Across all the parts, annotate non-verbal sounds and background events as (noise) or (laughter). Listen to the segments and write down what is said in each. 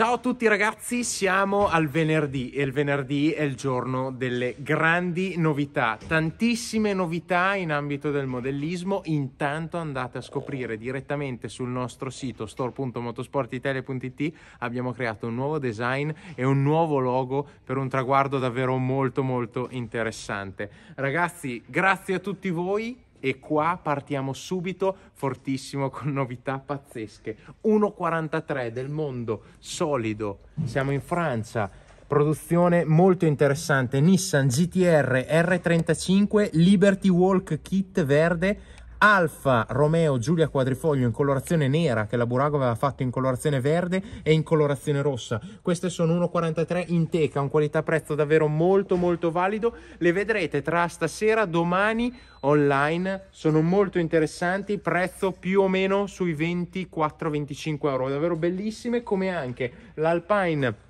Ciao a tutti ragazzi, siamo al venerdì e il venerdì è il giorno delle grandi novità, tantissime novità in ambito del modellismo, intanto andate a scoprire direttamente sul nostro sito store.motorsportitalia.it abbiamo creato un nuovo design e un nuovo logo per un traguardo davvero molto molto interessante. Ragazzi, grazie a tutti voi e qua partiamo subito fortissimo con novità pazzesche. 1,43 del mondo solido, siamo in Francia, produzione molto interessante, Nissan GTR R35 Liberty Walk Kit verde Alfa Romeo Giulia Quadrifoglio in colorazione nera che la Burago aveva fatto in colorazione verde e in colorazione rossa. Queste sono 1,43 in teca, un qualità prezzo davvero molto molto valido. Le vedrete tra stasera, domani online, sono molto interessanti, prezzo più o meno sui 24-25 euro, davvero bellissime come anche l'Alpine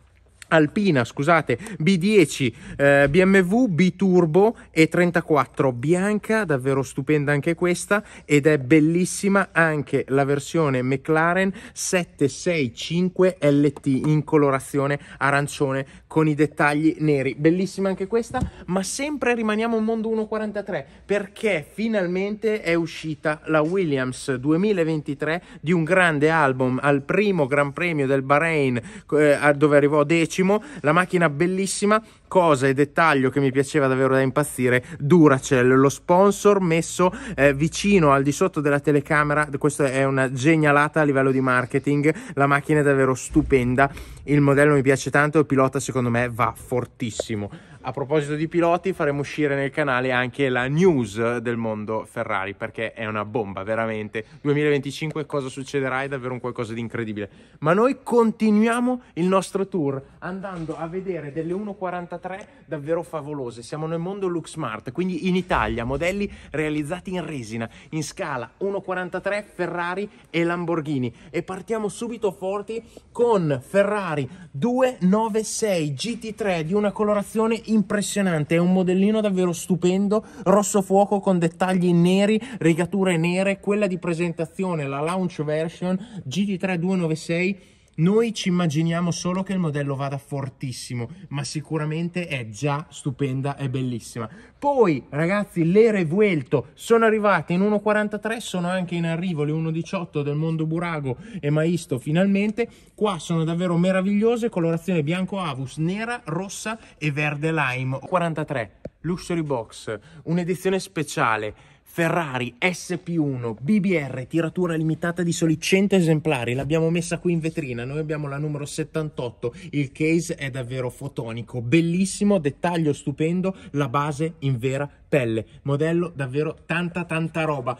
Alpina, scusate, B10, eh, BMW, B Turbo e 34 bianca, davvero stupenda anche questa ed è bellissima anche la versione McLaren 765 LT in colorazione arancione con i dettagli neri. Bellissima anche questa, ma sempre rimaniamo in mondo 1.43 perché finalmente è uscita la Williams 2023 di un grande album al primo Gran Premio del Bahrain eh, dove arrivò decimo velocissimo, la macchina bellissima, cosa e dettaglio che mi piaceva davvero da impazzire, Duracell, lo sponsor messo eh, vicino al di sotto della telecamera, questa è una genialata a livello di marketing, la macchina è davvero stupenda, il modello mi piace tanto, il pilota secondo me va fortissimo. A proposito di piloti, faremo uscire nel canale anche la news del mondo Ferrari perché è una bomba, veramente. 2025 cosa succederà è davvero un qualcosa di incredibile. Ma noi continuiamo il nostro tour andando a vedere delle 1.43 davvero favolose. Siamo nel mondo Look Smart, quindi in Italia, modelli realizzati in resina, in scala 1.43 Ferrari e Lamborghini. E partiamo subito forti con Ferrari 296 GT3 di una colorazione impressionante, è un modellino davvero stupendo, rosso fuoco con dettagli neri, rigature nere, quella di presentazione, la launch version GT3296 noi ci immaginiamo solo che il modello vada fortissimo, ma sicuramente è già stupenda e bellissima. Poi, ragazzi, le Revuelto sono arrivate in 1.43, sono anche in arrivo le 1.18 del Mondo Burago e Maisto finalmente. Qua sono davvero meravigliose, colorazione bianco avus, nera, rossa e verde lime. 43, Luxury Box, un'edizione speciale Ferrari SP1 BBR tiratura limitata di soli 100 esemplari l'abbiamo messa qui in vetrina noi abbiamo la numero 78 il case è davvero fotonico bellissimo dettaglio stupendo la base in vera pelle modello davvero tanta tanta roba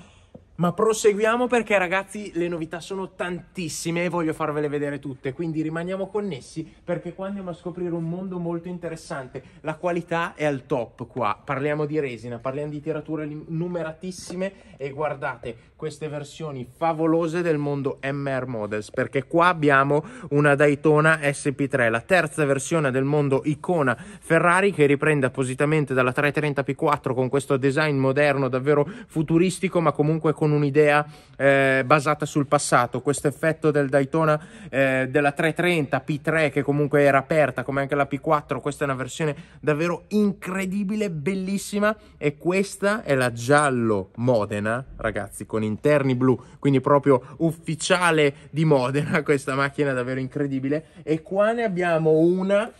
ma proseguiamo perché ragazzi le novità sono tantissime e voglio farvele vedere tutte, quindi rimaniamo connessi perché qua andiamo a scoprire un mondo molto interessante. La qualità è al top qua, parliamo di resina, parliamo di tirature numeratissime e guardate queste versioni favolose del mondo MR Models perché qua abbiamo una Daytona SP3, la terza versione del mondo icona Ferrari che riprende appositamente dalla 330 P4 con questo design moderno davvero futuristico ma comunque con con un'idea eh, basata sul passato. Questo effetto del Daytona eh, della 330 P3 che comunque era aperta come anche la P4, questa è una versione davvero incredibile, bellissima e questa è la giallo Modena, ragazzi, con interni blu, quindi proprio ufficiale di Modena, (laughs) questa macchina davvero incredibile e qua ne abbiamo una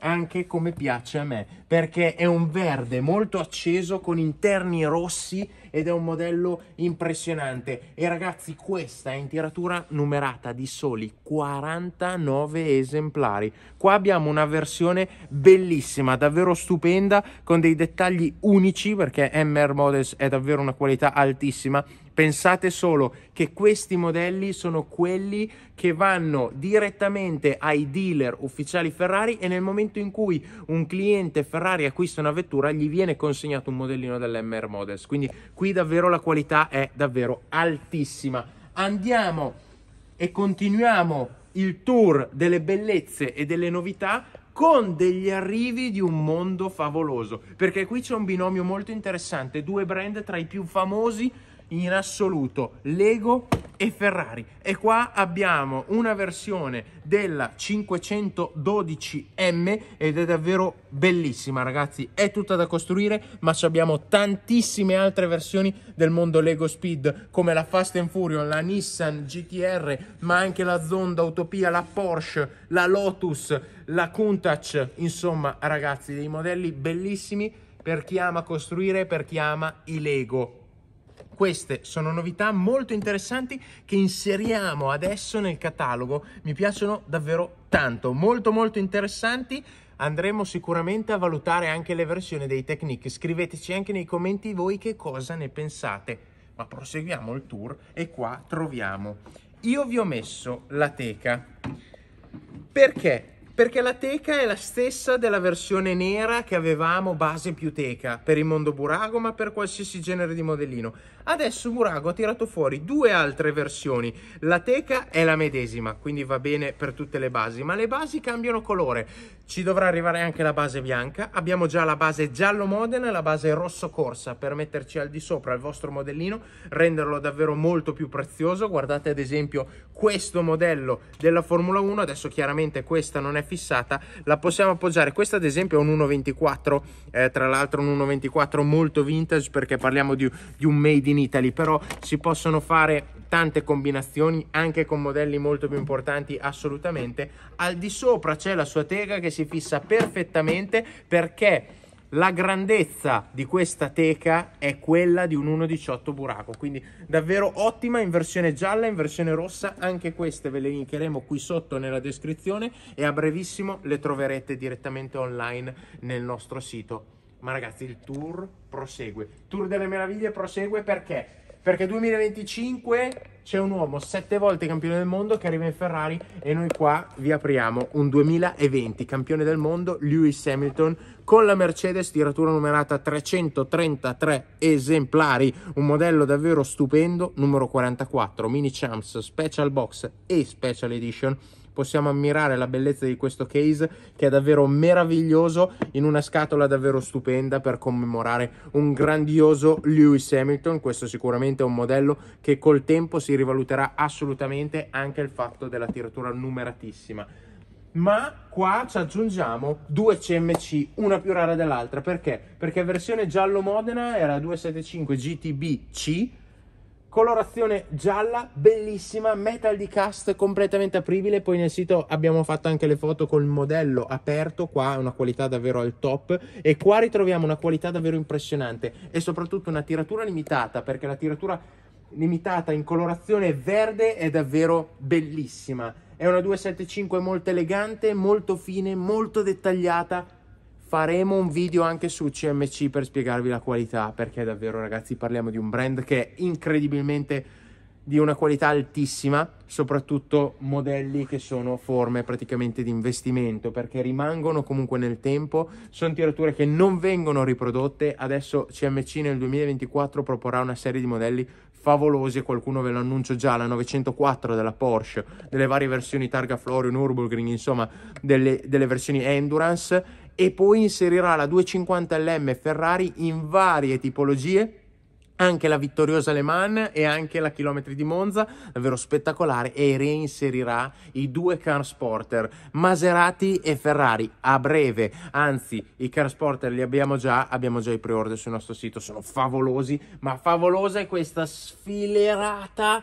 anche come piace a me perché è un verde molto acceso con interni rossi ed è un modello impressionante e ragazzi questa è in tiratura numerata di soli 49 esemplari qua abbiamo una versione bellissima davvero stupenda con dei dettagli unici perché MR Models è davvero una qualità altissima Pensate solo che questi modelli sono quelli che vanno direttamente ai dealer ufficiali Ferrari e nel momento in cui un cliente Ferrari acquista una vettura gli viene consegnato un modellino dell'MR Models. Quindi qui davvero la qualità è davvero altissima. Andiamo e continuiamo il tour delle bellezze e delle novità con degli arrivi di un mondo favoloso, perché qui c'è un binomio molto interessante, due brand tra i più famosi in assoluto Lego e Ferrari. E qua abbiamo una versione della 512M ed è davvero bellissima ragazzi, è tutta da costruire ma abbiamo tantissime altre versioni del mondo Lego Speed come la Fast and Furious, la Nissan GTR ma anche la Zonda Utopia, la Porsche, la Lotus, la Countach, insomma ragazzi dei modelli bellissimi per chi ama costruire, per chi ama i Lego. Queste sono novità molto interessanti che inseriamo adesso nel catalogo. Mi piacciono davvero tanto, molto molto interessanti. Andremo sicuramente a valutare anche le versioni dei Technique. Scriveteci anche nei commenti voi che cosa ne pensate. Ma proseguiamo il tour e qua troviamo. Io vi ho messo la teca. Perché? Perché la teca è la stessa della versione nera che avevamo base più teca per il mondo Burago ma per qualsiasi genere di modellino. Adesso Burago ha tirato fuori due altre versioni. La teca è la medesima, quindi va bene per tutte le basi, ma le basi cambiano colore. Ci dovrà arrivare anche la base bianca. Abbiamo già la base giallo Modena e la base rosso corsa per metterci al di sopra il vostro modellino, renderlo davvero molto più prezioso. Guardate ad esempio questo modello della Formula 1, adesso chiaramente questa non è fissata la possiamo appoggiare questa ad esempio è un 1.24 eh, tra l'altro un 1.24 molto vintage perché parliamo di, di un made in Italy però si possono fare tante combinazioni anche con modelli molto più importanti assolutamente al di sopra c'è la sua tega che si fissa perfettamente perché la grandezza di questa teca è quella di un 1.18 buraco, quindi davvero ottima in versione gialla, in versione rossa, anche queste ve le linkeremo qui sotto nella descrizione e a brevissimo le troverete direttamente online nel nostro sito. Ma ragazzi il tour prosegue, il tour delle meraviglie prosegue perché perché 2025 c'è un uomo sette volte campione del mondo che arriva in Ferrari e noi qua vi apriamo un 2020 campione del mondo Lewis Hamilton con la Mercedes tiratura numerata 333 esemplari, un modello davvero stupendo, numero 44, mini champs, special box e special edition possiamo ammirare la bellezza di questo case che è davvero meraviglioso in una scatola davvero stupenda per commemorare un grandioso Lewis Hamilton. Questo sicuramente è un modello che col tempo si rivaluterà assolutamente anche il fatto della tiratura numeratissima ma qua ci aggiungiamo due CMC, una più rara dell'altra, perché? Perché versione giallo Modena era 275 GTB C, colorazione gialla, bellissima, metal di cast completamente apribile, poi nel sito abbiamo fatto anche le foto col modello aperto, qua è una qualità davvero al top e qua ritroviamo una qualità davvero impressionante e soprattutto una tiratura limitata perché la tiratura limitata in colorazione verde è davvero bellissima. È una 275 molto elegante, molto fine, molto dettagliata, Faremo un video anche su CMC per spiegarvi la qualità, perché davvero ragazzi parliamo di un brand che è incredibilmente di una qualità altissima, soprattutto modelli che sono forme praticamente di investimento, perché rimangono comunque nel tempo, sono tirature che non vengono riprodotte, adesso CMC nel 2024 proporrà una serie di modelli favolosi, qualcuno ve lo annuncio già, la 904 della Porsche, delle varie versioni targa Florio, Nürburgring, insomma, delle, delle versioni Endurance, e poi inserirà la 250 LM Ferrari in varie tipologie anche la vittoriosa Le Mans e anche la chilometri di Monza, davvero spettacolare, e reinserirà i due car sporter, Maserati e Ferrari, a breve, anzi i car sporter li abbiamo già, abbiamo già i pre-order sul nostro sito, sono favolosi, ma favolosa è questa sfilerata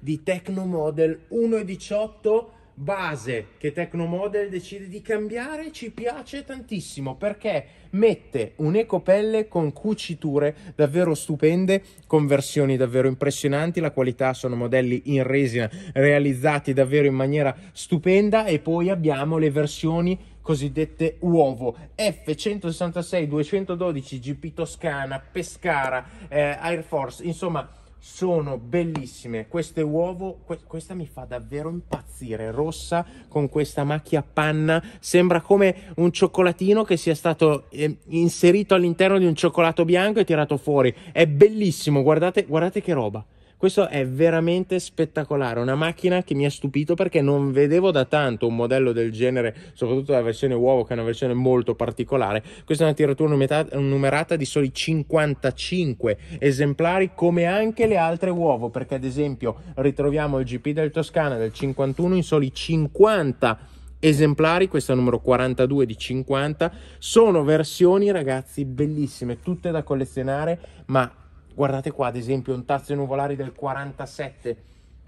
di Tecno Model 1.18 base che Tecnomodel decide di cambiare ci piace tantissimo perché mette un'ecopelle con cuciture davvero stupende, conversioni davvero impressionanti, la qualità sono modelli in resina realizzati davvero in maniera stupenda e poi abbiamo le versioni cosiddette uovo F166 212 GP Toscana, Pescara, eh, Air Force, insomma sono bellissime queste uovo que questa mi fa davvero impazzire rossa con questa macchia panna sembra come un cioccolatino che sia stato eh, inserito all'interno di un cioccolato bianco e tirato fuori è bellissimo guardate, guardate che roba questo è veramente spettacolare, una macchina che mi ha stupito perché non vedevo da tanto un modello del genere, soprattutto la versione uovo che è una versione molto particolare. Questa è una tiratura numerata di soli 55 esemplari come anche le altre uovo, perché ad esempio ritroviamo il GP del Toscana del 51 in soli 50 esemplari, questa numero 42 di 50, sono versioni ragazzi bellissime, tutte da collezionare, ma Guardate qua ad esempio un Tazio Nuvolari del 47,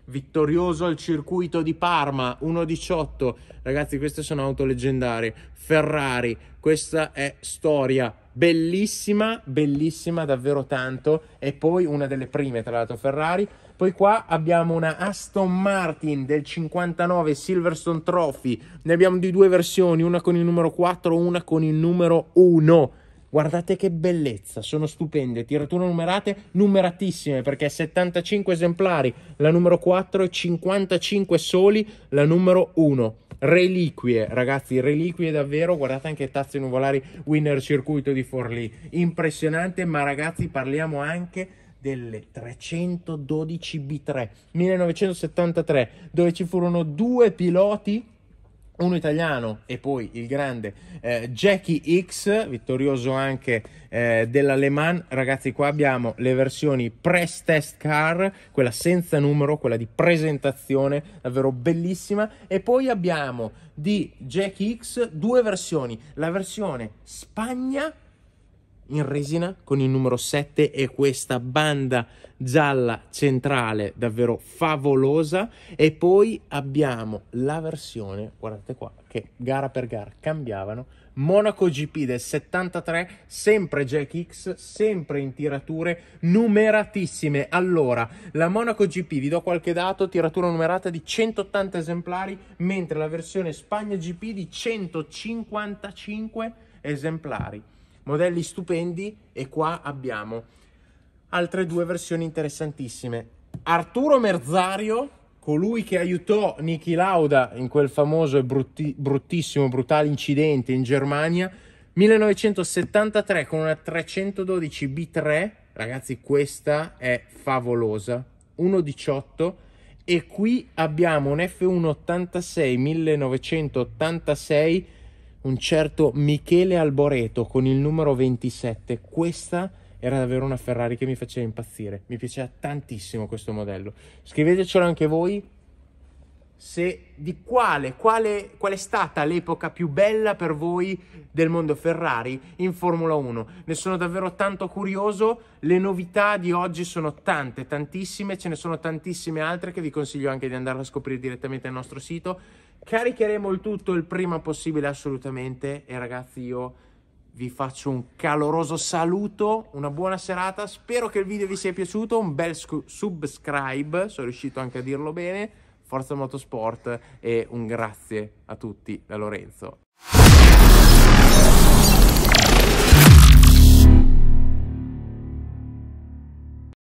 vittorioso al circuito di Parma, 1.18. Ragazzi queste sono auto leggendarie, Ferrari, questa è storia, bellissima, bellissima davvero tanto e poi una delle prime tra l'altro Ferrari. Poi qua abbiamo una Aston Martin del 59 Silverstone Trophy, ne abbiamo di due versioni, una con il numero 4, una con il numero 1. Guardate che bellezza, sono stupende, tirature numerate, numeratissime, perché 75 esemplari la numero 4 e 55 soli la numero 1. Reliquie, ragazzi, reliquie davvero, guardate anche Tazzi Nuvolari Winner Circuito di Forlì, impressionante, ma ragazzi parliamo anche delle 312 B3, 1973, dove ci furono due piloti uno italiano e poi il grande eh, Jackie X, vittorioso anche eh, della Le Mans. Ragazzi, qua abbiamo le versioni press test car, quella senza numero, quella di presentazione, davvero bellissima. E poi abbiamo di Jackie X due versioni, la versione Spagna in resina con il numero 7 e questa banda gialla centrale davvero favolosa e poi abbiamo la versione guardate qua che gara per gara cambiavano Monaco GP del 73 sempre Jack X sempre in tirature numeratissime allora la Monaco GP vi do qualche dato tiratura numerata di 180 esemplari mentre la versione Spagna GP di 155 esemplari modelli stupendi e qua abbiamo altre due versioni interessantissime. Arturo Merzario, colui che aiutò Niki Lauda in quel famoso e brutti, bruttissimo, brutale incidente in Germania, 1973 con una 312 B3, ragazzi questa è favolosa, 1.18 e qui abbiamo un F1 86 1986 un certo Michele Alboreto con il numero 27. Questa era davvero una Ferrari che mi faceva impazzire. Mi piaceva tantissimo questo modello. Scrivetecelo anche voi se di quale, quale, qual è stata l'epoca più bella per voi del mondo Ferrari in Formula 1. Ne sono davvero tanto curioso, le novità di oggi sono tante, tantissime, ce ne sono tantissime altre che vi consiglio anche di andare a scoprire direttamente al nostro sito Caricheremo il tutto il prima possibile assolutamente e ragazzi io vi faccio un caloroso saluto, una buona serata, spero che il video vi sia piaciuto, un bel subscribe, sono riuscito anche a dirlo bene, forza motorsport e un grazie a tutti da Lorenzo.